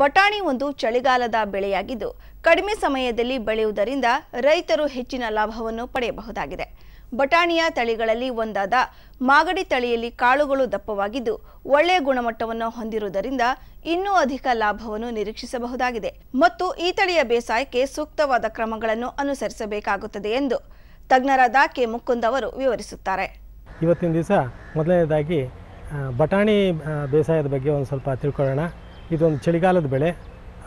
ಬಟಾಣಿ ಒಂದು ಚಳಿಗಾಲದ ಬೆಳೆಯಾಗಿದ್ದು ಕಡಿಮೆ ಸಮಯದಲ್ಲಿ ಬೆಳೆಯುವುದರಿಂದ ರೈತರು ಹೆಚ್ಚಿನ ಲಾಭವನ್ನು ಪಡೆಯಬಹುದಾಗಿದೆ ಬಟಾಣಿಯ ತಳಿಗಳಲ್ಲಿ ಒಂದಾದ ಮಾಗಡಿ ತಳಿಯಲ್ಲಿ ಕಾಳುಗಳು ದಪ್ಪವಾಗಿದ್ದು ಒಳ್ಳೆಯ ಗುಣಮಟ್ಟವನ್ನು ಹೊಂದಿರುವುದರಿಂದ ಇನ್ನೂ ಅಧಿಕ ಲಾಭವನ್ನು ನಿರೀಕ್ಷಿಸಬಹುದಾಗಿದೆ ಮತ್ತು ಈ ತಳಿಯ ಬೇಸಾಯಕ್ಕೆ ಸೂಕ್ತವಾದ ಕ್ರಮಗಳನ್ನು ಅನುಸರಿಸಬೇಕಾಗುತ್ತದೆ ಎಂದು ತಜ್ಞರಾದ ಕೆ ಮುಕುಂದ್ ಅವರು ವಿವರಿಸುತ್ತಾರೆ ಇವತ್ತಿನ ದಿವಸ ಮೊದಲನೇದಾಗಿ ಬಟಾಣಿ ಬೇಸಾಯದ ಬಗ್ಗೆ ಒಂದು ಸ್ವಲ್ಪ ತಿಳ್ಕೊಳ್ಳೋಣ ಇದೊಂದು ಚಳಿಗಾಲದ ಬೆಳೆ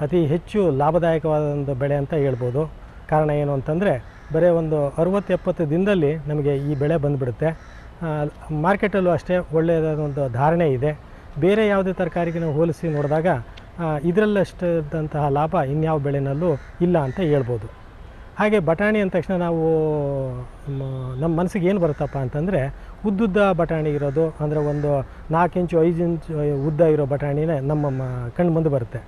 ಅತಿ ಹೆಚ್ಚು ಲಾಭದಾಯಕವಾದ ಒಂದು ಬೆಳೆ ಅಂತ ಹೇಳ್ಬೋದು ಕಾರಣ ಏನು ಅಂತಂದರೆ ಬರೀ ಒಂದು ಅರುವತ್ತು ಎಪ್ಪತ್ತು ದಿನದಲ್ಲಿ ನಮಗೆ ಈ ಬೆಳೆ ಬಂದುಬಿಡುತ್ತೆ ಮಾರ್ಕೆಟಲ್ಲೂ ಅಷ್ಟೇ ಒಳ್ಳೆಯದಾದ ಒಂದು ಧಾರಣೆ ಇದೆ ಬೇರೆ ಯಾವುದೇ ತರಕಾರಿಗೆ ನಾವು ಹೋಲಿಸಿ ನೋಡಿದಾಗ ಇದರಲ್ಲಷ್ಟಿದ್ದಂತಹ ಲಾಭ ಇನ್ಯಾವ ಬೆಳೆನಲ್ಲೂ ಇಲ್ಲ ಅಂತ ಹೇಳ್ಬೋದು ಹಾಗೆ ಬಟಾಣಿ ಅಂದ ತಕ್ಷಣ ನಾವು ನಮ್ಮ ಮನಸ್ಸಿಗೆ ಏನು ಬರುತ್ತಪ್ಪ ಅಂತಂದರೆ ಉದ್ದುದ್ದ ಬಟಾಣಿ ಇರೋದು ಅಂದರೆ ಒಂದು ನಾಲ್ಕು ಇಂಚು ಐದು ಇಂಚು ಉದ್ದ ಇರೋ ಬಟಾಣಿನೇ ನಮ್ಮ ಕಣ್ಣು ಮುಂದೆ ಬರುತ್ತೆ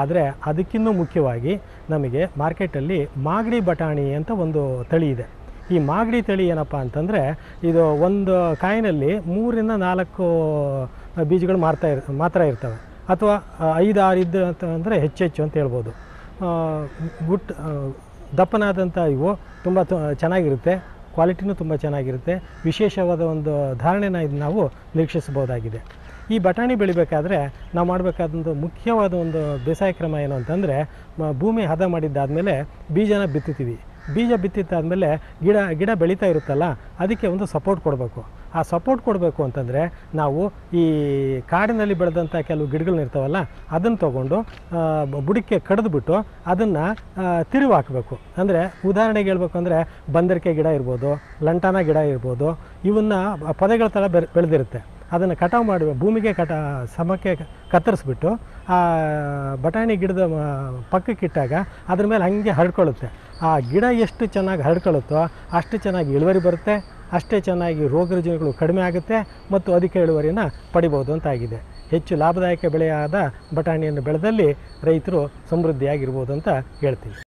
ಆದರೆ ಅದಕ್ಕಿಂತ ಮುಖ್ಯವಾಗಿ ನಮಗೆ ಮಾರ್ಕೆಟಲ್ಲಿ ಮಾಗಡಿ ಬಟಾಣಿ ಅಂತ ಒಂದು ತಳಿ ಇದೆ ಈ ಮಾಗಡಿ ತಳಿ ಏನಪ್ಪ ಅಂತಂದರೆ ಇದು ಒಂದು ಕಾಯಿನಲ್ಲಿ ಮೂರಿಂದ ನಾಲ್ಕು ಬೀಜಗಳು ಮಾರ್ತಾ ಇರ್ ಮಾತ್ರ ಇರ್ತವೆ ಅಥವಾ ಐದು ಆರು ಇದ್ದ ಅಂತ ಹೆಚ್ಚೆಚ್ಚು ಅಂತ ಹೇಳ್ಬೋದು ಗುಟ್ ದಪ್ಪನಾದಂಥ ಇವು ತುಂಬ ಚೆನ್ನಾಗಿರುತ್ತೆ ಕ್ವಾಲಿಟಿನೂ ತುಂಬ ಚೆನ್ನಾಗಿರುತ್ತೆ ವಿಶೇಷವಾದ ಒಂದು ಧಾರಣೆನ ಇದು ನಾವು ನಿರೀಕ್ಷಿಸಬಹುದಾಗಿದೆ ಈ ಬಟಾಣಿ ಬೆಳಿಬೇಕಾದ್ರೆ ನಾವು ಮಾಡಬೇಕಾದಂಥ ಮುಖ್ಯವಾದ ಒಂದು ಬೇಸಾಯ ಕ್ರಮ ಏನು ಅಂತಂದರೆ ಭೂಮಿ ಹದ ಮಾಡಿದ್ದಾದಮೇಲೆ ಬೀಜನ ಬಿತ್ತುತ್ತೀವಿ ಬೀಜ ಬಿತ್ತಿತ್ತಾದಮೇಲೆ ಗಿಡ ಗಿಡ ಬೆಳೀತಾ ಇರುತ್ತಲ್ಲ ಅದಕ್ಕೆ ಒಂದು ಸಪೋರ್ಟ್ ಕೊಡಬೇಕು ಆ ಸಪೋರ್ಟ್ ಕೊಡಬೇಕು ಅಂತಂದರೆ ನಾವು ಈ ಕಾಡಿನಲ್ಲಿ ಬೆಳೆದಂಥ ಕೆಲವು ಇರ್ತಾವಲ್ಲ ಅದನ್ನು ತೊಗೊಂಡು ಬುಡಕ್ಕೆ ಕಡಿದ್ಬಿಟ್ಟು ಅದನ್ನು ತಿರುವು ಹಾಕಬೇಕು ಅಂದರೆ ಉದಾಹರಣೆಗೆ ಹೇಳಬೇಕು ಅಂದರೆ ಬಂದರಿಕೆ ಗಿಡ ಇರ್ಬೋದು ಲಂಟಾನ ಗಿಡ ಇರ್ಬೋದು ಇವನ್ನ ಪೊದೆಗಳ ಥರ ಬೆಳೆದಿರುತ್ತೆ ಅದನ್ನು ಕಟಾವು ಮಾಡಿ ಭೂಮಿಗೆ ಕಟ ಸಮಕ್ಕೆ ಕತ್ತರಿಸ್ಬಿಟ್ಟು ಆ ಬಟಾಣಿ ಗಿಡದ ಪಕ್ಕಕ್ಕಿಟ್ಟಾಗ ಅದ್ರ ಮೇಲೆ ಹಂಗೆ ಹರಡ್ಕೊಳ್ಳುತ್ತೆ ಆ ಗಿಡ ಎಷ್ಟು ಚೆನ್ನಾಗಿ ಹರಡ್ಕೊಳ್ಳುತ್ತೋ ಅಷ್ಟು ಚೆನ್ನಾಗಿ ಇಳುವರಿ ಬರುತ್ತೆ ಅಷ್ಟೇ ಚೆನ್ನಾಗಿ ರೋಗ ರುಜಿನಗಳು ಕಡಿಮೆ ಆಗುತ್ತೆ ಮತ್ತು ಅಧಿಕ ಇಳುವರಿನ ಪಡಿಬೋದು ಅಂತಾಗಿದೆ ಹೆಚ್ಚು ಲಾಭದಾಯಕ ಬೆಳೆಯಾದ ಬಟಾಣಿಯನ್ನು ಬೆಳೆದಲ್ಲಿ ರೈತರು ಸಮೃದ್ಧಿಯಾಗಿರ್ಬೋದು ಅಂತ ಹೇಳ್ತೀವಿ